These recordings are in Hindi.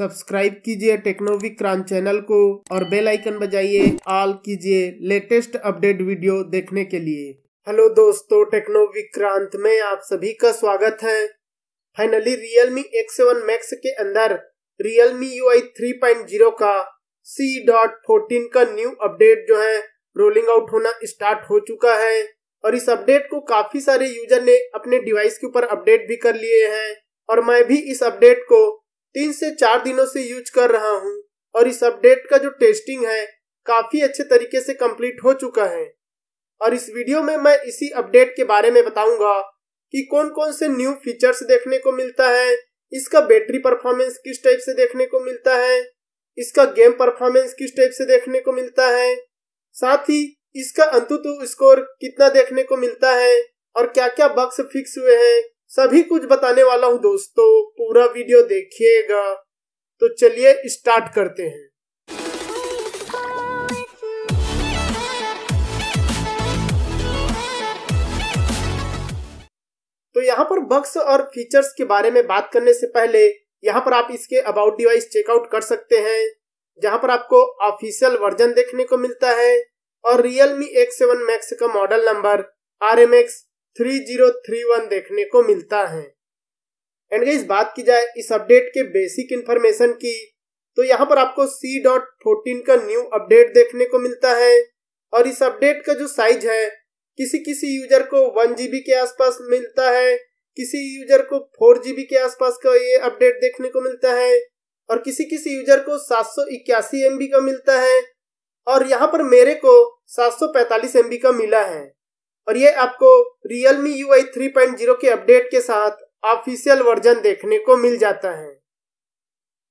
सब्सक्राइब कीजिए टेक्नोविक क्रांच चैनल को और बेल आइकन बजाइए ऑल कीजिए लेटेस्ट अपडेट वीडियो देखने के लिए हेलो दोस्तों टेक्नोविक क्रांत में आप सभी का स्वागत है finally Realme X seven max के अंदर Realme U I three point zero का सी डॉट फोर्टीन का न्यू अपडेट जो है रोलिंग आउट होना स्टार्ट हो चुका है और इस अपडेट को काफी सारे यूजर ने अपने डिवाइस के ऊपर अपडेट भी कर लिए हैं और मैं भी इस अपडेट को तीन से चार दिनों से यूज कर रहा हूँ और इस अपडेट का जो टेस्टिंग है काफी अच्छे तरीके से कंप्लीट हो चुका है और इस वीडियो में मैं इसी अपडेट के बारे में बताऊंगा कि कौन कौन से न्यू फीचर्स देखने को मिलता है इसका बैटरी परफॉर्मेंस किस टाइप से देखने को मिलता है इसका गेम परफॉर्मेंस किस टाइप से देखने को मिलता है साथ ही इसका अंतुतु स्कोर कितना देखने को मिलता है और क्या क्या बक्स फिक्स हुए हैं सभी कुछ बताने वाला हूँ दोस्तों पूरा वीडियो देखिएगा तो चलिए स्टार्ट करते हैं तो यहाँ पर बक्स और फीचर्स के बारे में बात करने से पहले यहाँ पर आप इसके अबाउट डिवाइस चेकआउट कर सकते हैं जहाँ पर आपको ऑफिशियल वर्जन देखने को मिलता है और Realme X seven Max का model number R M X 3031 देखने को मिलता है एंड इस बात की जाए इस अपडेट के बेसिक इन्फॉर्मेशन की तो यहाँ पर आपको सी डॉट फोर्टीन का न्यू अपडेट देखने को मिलता है और इस अपडेट का जो साइज है किसी किसी यूजर को वन बी के आसपास मिलता है किसी यूजर को फोर बी के आसपास का ये अपडेट देखने को मिलता है और किसी किसी यूजर को सात सौ इक्यासी एम बी का मिलता है और यहाँ पर मेरे को सात सौ पैंतालीस एम बी का मिला है और ये आपको Realme UI 3.0 के अपडेट के साथ ऑफिशियल वर्जन देखने को मिल जाता है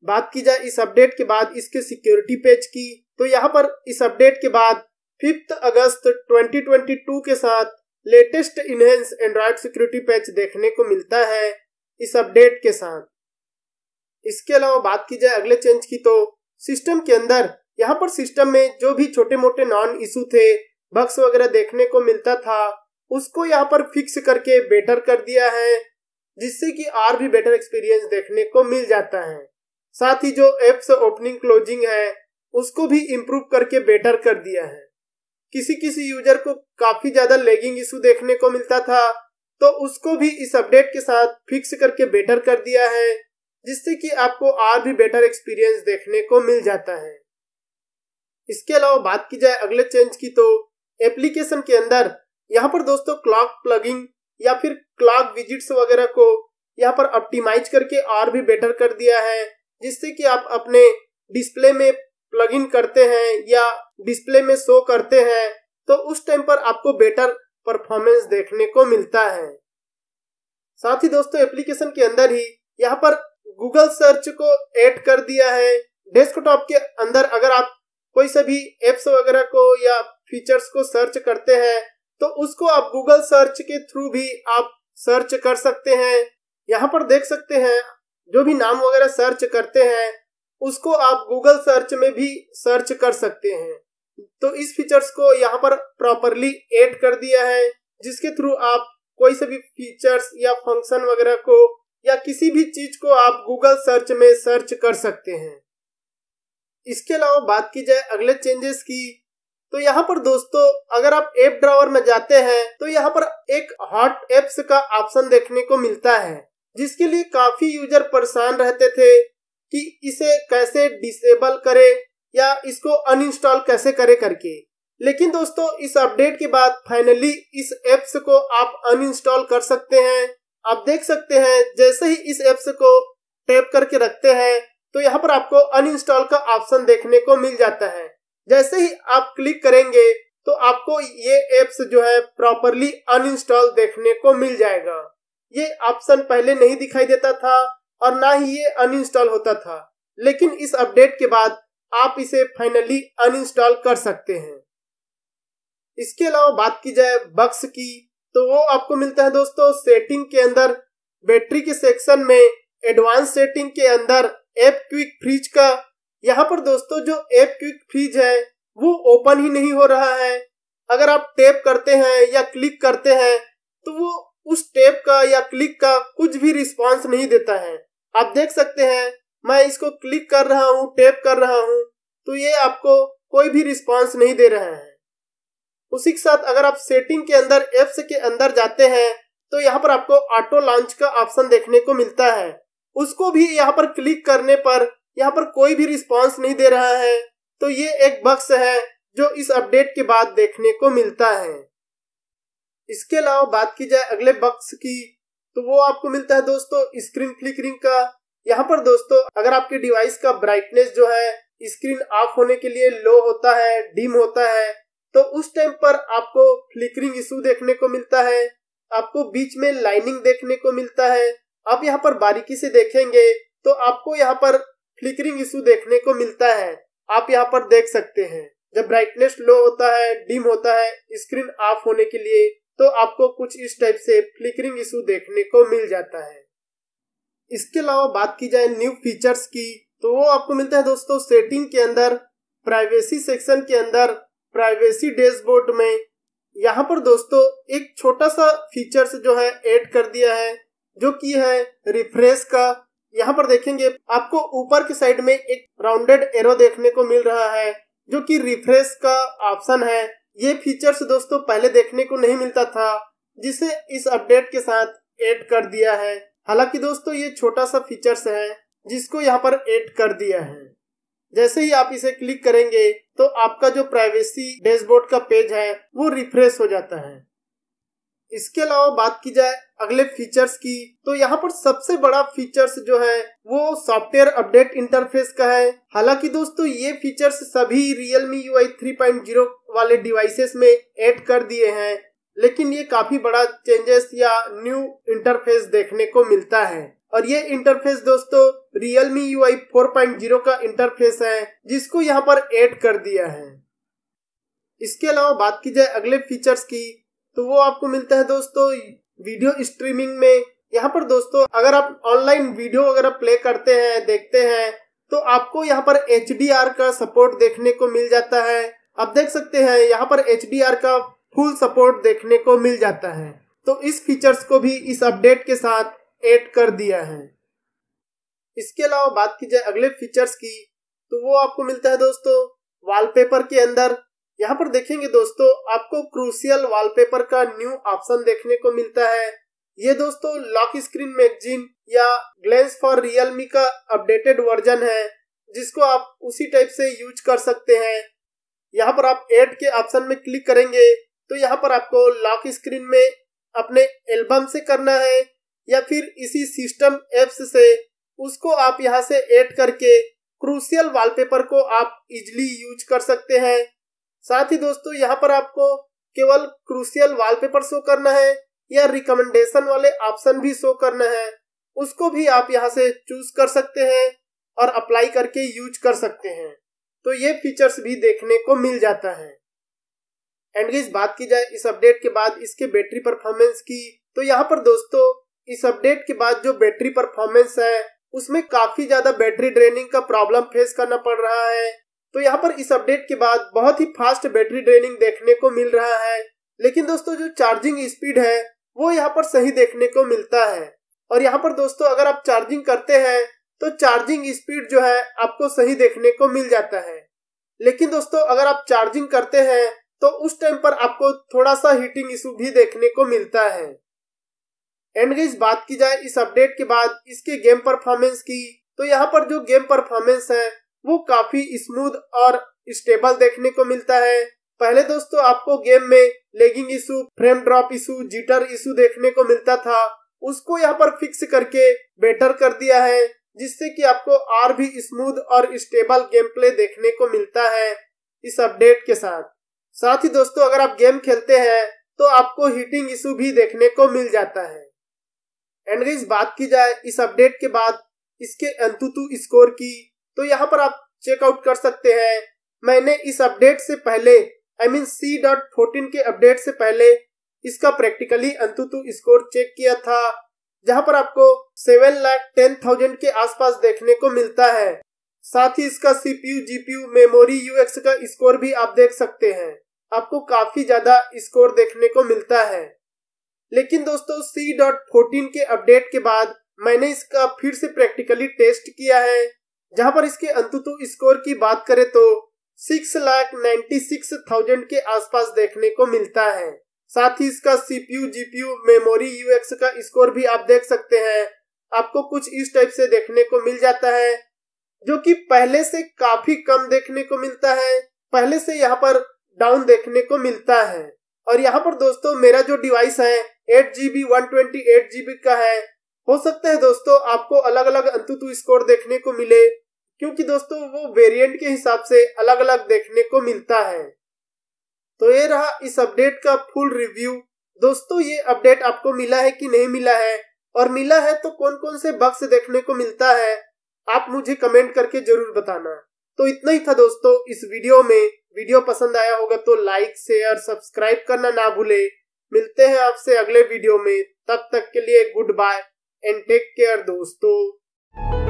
बात की जाए इस अपडेट के बाद इसके सिक्योरिटी पेज की तो यहाँ पर इस अपडेट के बाद फिफ्थ अगस्त 2022 के साथ latest enhance Android security page देखने को मिलता है इस अपडेट के साथ इसके अलावा बात की जाए अगले चेंज की तो सिस्टम के अंदर यहाँ पर सिस्टम में जो भी छोटे मोटे नॉन इशू थे बक्स वगैरह देखने को मिलता था उसको यहाँ पर फिक्स करके बेटर कर दिया है जिससे कि और भी बेटर एक्सपीरियंस देखने को मिल जाता है साथ ही जो एप्स ओपनिंग क्लोजिंग है उसको भी इम्प्रूव करके बेटर कर दिया है किसी किसी यूजर को काफी ज्यादा लेगिंग इशू देखने को मिलता था तो उसको भी इस अपडेट के साथ फिक्स करके बेटर कर दिया है जिससे कि आपको और भी बेटर एक्सपीरियंस देखने को मिल जाता है इसके अलावा बात की जाए अगले चेंज की तो एप्लीकेशन के अंदर यहाँ पर दोस्तों क्लॉक प्लगिंग या फिर क्लॉक विजिट्स वगैरह को यहाँ पर ऑप्टिमाइज करके और भी बेटर कर दिया है जिससे कि आप अपने डिस्प्ले में प्लग इन करते हैं या डिस्प्ले में शो करते हैं तो उस टाइम पर आपको बेटर परफॉर्मेंस देखने को मिलता है साथ ही दोस्तों एप्लीकेशन के अंदर ही यहाँ पर गूगल सर्च को ऐड कर दिया है डेस्कटॉप के अंदर अगर आप कोई सभी एप्स वगैरह को या फीचर्स को सर्च करते हैं तो उसको आप गूगल सर्च के थ्रू भी आप सर्च कर सकते हैं यहाँ पर देख सकते हैं जो भी नाम वगैरह सर्च करते हैं उसको आप गूगल सर्च में भी सर्च कर सकते हैं तो इस फीचर्स को यहाँ पर प्रॉपरली एड कर दिया है जिसके थ्रू आप कोई से भी फीचर्स या फंक्शन वगैरह को या किसी भी चीज को आप गूगल सर्च में सर्च कर सकते हैं इसके अलावा बात की जाए अगले चेंजेस की तो यहाँ पर दोस्तों अगर आप एप ड्रावर में जाते हैं तो यहाँ पर एक हॉट एप्स का ऑप्शन देखने को मिलता है जिसके लिए काफी यूजर परेशान रहते थे कि इसे कैसे डिसेबल करे या इसको अनइंस्टॉल कैसे करे करके लेकिन दोस्तों इस अपडेट के बाद फाइनली इस एप्स को आप अनइंस्टॉल कर सकते हैं आप देख सकते हैं जैसे ही इस एप्स को टैप करके रखते हैं तो यहाँ पर आपको अनइंस्टॉल का ऑप्शन देखने को मिल जाता है जैसे ही आप क्लिक करेंगे तो आपको ये एप्स जो है प्रॉपरली अनइंस्टॉल देखने को मिल जाएगा ये ऑप्शन पहले नहीं दिखाई देता था और ना ही ये अनइंस्टॉल होता था लेकिन इस अपडेट के बाद आप इसे फाइनली अनइंस्टॉल कर सकते हैं इसके अलावा बात की जाए बक्स की तो वो आपको मिलता है दोस्तों सेटिंग के अंदर बैटरी के सेक्शन में एडवांस सेटिंग के अंदर एप क्विक फ्रिज का यहाँ पर दोस्तों जो एप क्विक फ्रीज है वो ओपन ही नहीं हो रहा है अगर आप टैप करते हैं या क्लिक करते हैं तो वो उस टैप का या क्लिक का कुछ भी रिस्पांस नहीं देता है आप देख सकते हैं मैं इसको क्लिक कर रहा हूँ टैप कर रहा हूँ तो ये आपको कोई भी रिस्पांस नहीं दे रहा है उसी के साथ अगर आप सेटिंग के अंदर एप्स के अंदर जाते हैं तो यहाँ पर आपको ऑटो लॉन्च का ऑप्शन देखने को मिलता है उसको भी यहाँ पर क्लिक करने पर यहाँ पर कोई भी रिस्पॉन्स नहीं दे रहा है तो ये एक बक्स है जो इस अपडेट के बाद देखने को मिलता है इसके अलावा बात की जाए अगले बक्स की तो वो आपको मिलता है दोस्तों स्क्रीन फ्लिकरिंग का यहाँ पर दोस्तों अगर आपके डिवाइस का ब्राइटनेस जो है स्क्रीन ऑफ होने के लिए लो होता है डिम होता है तो उस टाइम पर आपको फ्लिकरिंग इशू देखने को मिलता है आपको बीच में लाइनिंग देखने को मिलता है आप यहाँ पर बारीकी से देखेंगे तो आपको यहाँ पर फ्लिकरिंग इशू देखने को मिलता है आप यहाँ पर देख सकते हैं जब ब्राइटनेस लो होता है डिम होता है स्क्रीन ऑफ होने के लिए तो आपको कुछ इस टाइप से फ्लिकरिंग इशू देखने को मिल जाता है इसके अलावा बात की जाए न्यू फीचर्स की तो वो आपको मिलता है दोस्तों सेटिंग के अंदर प्राइवेसी सेक्शन के अंदर प्राइवेसी डैशबोर्ड में यहाँ पर दोस्तों एक छोटा सा फीचर्स जो है ऐड कर दिया है जो कि है रिफ्रेश का यहाँ पर देखेंगे आपको ऊपर की साइड में एक राउंडेड एरो देखने को मिल रहा है जो कि रिफ्रेश का ऑप्शन है ये फीचर्स दोस्तों पहले देखने को नहीं मिलता था जिसे इस अपडेट के साथ ऐड कर दिया है हालांकि दोस्तों ये छोटा सा फीचर्स है जिसको यहाँ पर ऐड कर दिया है जैसे ही आप इसे क्लिक करेंगे तो आपका जो प्राइवेसी डैशबोर्ड का पेज है वो रिफ्रेश हो जाता है इसके अलावा बात की जाए अगले फीचर्स की तो यहाँ पर सबसे बड़ा फीचर्स जो है वो सॉफ्टवेयर अपडेट इंटरफेस का है हालांकि दोस्तों ये फीचर्स सभी Realme U I three point zero वाले डिवाइसेस में ऐड कर दिए हैं लेकिन ये काफी बड़ा चेंजेस या न्यू इंटरफेस देखने को मिलता है और ये इंटरफेस दोस्तों Realme UI 4.0 का इंटरफेस है जिसको यहाँ पर एड कर दिया है इसके अलावा बात की जाए अगले फीचर्स की तो वो आपको मिलता है दोस्तों वीडियो स्ट्रीमिंग में यहाँ पर दोस्तों अगर आप ऑनलाइन वीडियो आप प्ले करते हैं देखते हैं तो आपको यहाँ पर एच का सपोर्ट देखने को मिल जाता है आप देख सकते हैं यहाँ पर एच का फुल सपोर्ट देखने को मिल जाता है तो इस फीचर्स को भी इस अपडेट के साथ ऐड कर दिया है इसके अलावा बात की जाए अगले फीचर्स की तो वो आपको मिलता है दोस्तों वॉलपेपर के अंदर यहाँ पर देखेंगे दोस्तों आपको क्रूसियल वॉलपेपर का न्यू ऑप्शन देखने को मिलता है ये दोस्तों लॉक स्क्रीन मैगजीन या ग्लेंस फॉर रियलमी का अपडेटेड वर्जन है जिसको आप उसी टाइप से यूज कर सकते हैं यहाँ पर आप एड के ऑप्शन में क्लिक करेंगे तो यहाँ पर आपको लॉक स्क्रीन में अपने एल्बम से करना है या फिर इसी सिस्टम एप्स से उसको आप यहाँ से एड करके क्रूसियल वॉलपेपर को आप इजिली यूज कर सकते हैं साथ ही दोस्तों यहाँ पर आपको केवल क्रूसियल वॉलपेपर शो करना है या रिकमेंडेशन वाले ऑप्शन भी शो करना है उसको भी आप यहाँ से चूज कर सकते हैं और अप्लाई करके यूज कर सकते हैं तो ये फीचर्स भी देखने को मिल जाता है एंड इस बात की जाए इस अपडेट के बाद इसके बैटरी परफॉर्मेंस की तो यहाँ पर दोस्तों इस अपडेट के बाद जो बैटरी परफॉर्मेंस है उसमें काफी ज्यादा बैटरी ड्रेनिंग का प्रॉब्लम फेस करना पड़ रहा है तो यहाँ पर इस अपडेट के बाद बहुत ही फास्ट बैटरी ड्रेनिंग देखने को मिल रहा है लेकिन दोस्तों जो चार्जिंग स्पीड है वो यहाँ पर सही देखने को मिलता है और यहाँ पर दोस्तों अगर आप चार्जिंग करते हैं तो चार्जिंग स्पीड जो है आपको सही देखने को मिल जाता है लेकिन दोस्तों अगर आप चार्जिंग करते हैं तो उस टाइम पर आपको थोड़ा सा हीटिंग इशू भी देखने को मिलता है एंड गई बात की जाए इस अपडेट के बाद इसके गेम परफॉर्मेंस की तो यहाँ पर जो गेम परफॉर्मेंस है वो काफी स्मूथ और स्टेबल देखने को मिलता है पहले दोस्तों आपको गेम में lagging issue frame drop issue jitter issue देखने को मिलता था उसको यहाँ पर फिक्स करके बेटर कर दिया है जिससे कि आपको और भी स्मूथ और स्टेबल गेम प्ले देखने को मिलता है इस अपडेट के साथ साथ ही दोस्तों अगर आप गेम खेलते हैं तो आपको हीटिंग इशू भी देखने को मिल जाता है एंड बात की जाए इस अपडेट के बाद इसके अंतुतु स्कोर की तो यहाँ पर आप चेकआउट कर सकते हैं मैंने इस अपडेट से पहले I mean C dot fourteen के अपडेट से पहले इसका प्रैक्टिकली अंतुतु स्कोर चेक किया था जहां पर आपको सेवन लाख टेन थाउजेंड के आसपास देखने को मिलता है साथ ही इसका सीपीयू जीपीयू मेमोरी यूएक्स का स्कोर भी आप देख सकते हैं आपको काफी ज्यादा स्कोर देखने को मिलता है लेकिन दोस्तों सी डॉट फोर्टीन के अपडेट के बाद मैंने इसका फिर से प्रैक्टिकली टेस्ट किया है जहां पर इसके अंतुतु स्कोर की बात करें तो six lakh ninety six thousand के आसपास देखने को मिलता है साथ ही इसका सीपीयू जीपीयू मेमोरी यूएक्स का स्कोर भी आप देख सकते हैं आपको कुछ इस टाइप से देखने को मिल जाता है जो कि पहले से काफी कम देखने को मिलता है पहले से यहाँ पर डाउन देखने को मिलता है और यहाँ पर दोस्तों मेरा जो डिवाइस है eight GB one twenty eight GB का है हो सकता है दोस्तों आपको अलग अलग अंतुतु स्कोर देखने को मिले क्योंकि दोस्तों वो वेरिएंट के हिसाब से अलग अलग देखने को मिलता है तो ये रहा इस अपडेट का फुल रिव्यू दोस्तों ये अपडेट आपको मिला है कि नहीं मिला है और मिला है तो कौन कौन से बक्स देखने को मिलता है आप मुझे कमेंट करके जरूर बताना तो इतना ही था दोस्तों इस वीडियो में वीडियो पसंद आया होगा तो लाइक शेयर सब्सक्राइब करना ना भूले मिलते हैं आपसे अगले वीडियो में तब तक के लिए good bye and take care, dosto.